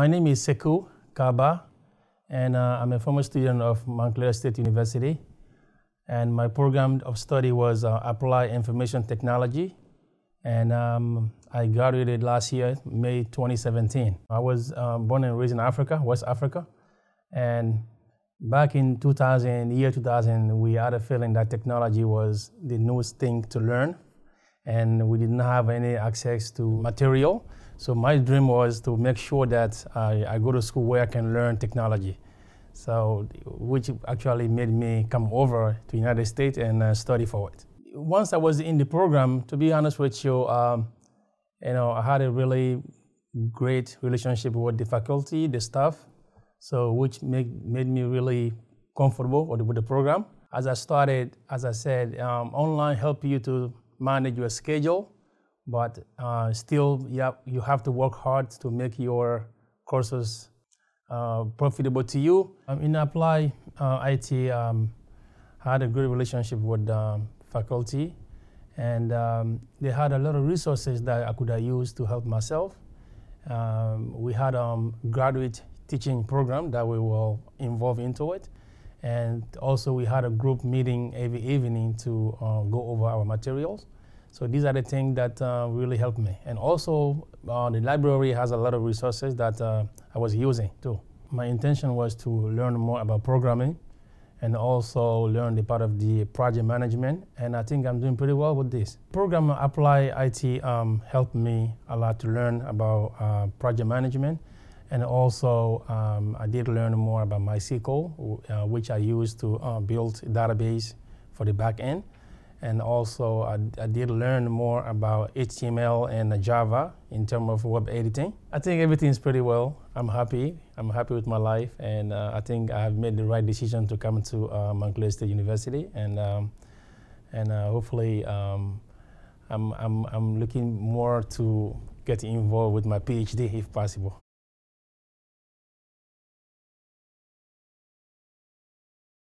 My name is Seku Kaba, and uh, I'm a former student of Montclair State University. And my program of study was uh, Applied Information Technology, and um, I graduated last year, May 2017. I was uh, born and raised in Africa, West Africa, and back in 2000, year 2000, we had a feeling that technology was the newest thing to learn, and we didn't have any access to material. So my dream was to make sure that I, I go to school where I can learn technology. So which actually made me come over to United States and uh, study for it. Once I was in the program, to be honest with you, um, you know, I had a really great relationship with the faculty, the staff, so which make, made me really comfortable with, with the program. As I started, as I said, um, online help you to manage your schedule, but uh, still, yeah, you have to work hard to make your courses uh, profitable to you. Um, in Apply uh, IT, um, I had a good relationship with um, faculty, and um, they had a lot of resources that I could have uh, used to help myself. Um, we had a um, graduate teaching program that we were involved into it. And also we had a group meeting every evening to uh, go over our materials. So these are the things that uh, really helped me. And also, uh, the library has a lot of resources that uh, I was using too. My intention was to learn more about programming and also learn the part of the project management. And I think I'm doing pretty well with this. Program Apply IT um, helped me a lot to learn about uh, project management. And also, um, I did learn more about MySQL, uh, which I used to uh, build a database for the back end. And also, I, I, did learn more about HTML and Java in terms of web editing. I think everything is pretty well. I'm happy. I'm happy with my life, and uh, I think I have made the right decision to come to uh, Montclair State University, and um, and uh, hopefully, um, I'm, I'm I'm looking more to get involved with my PhD if possible.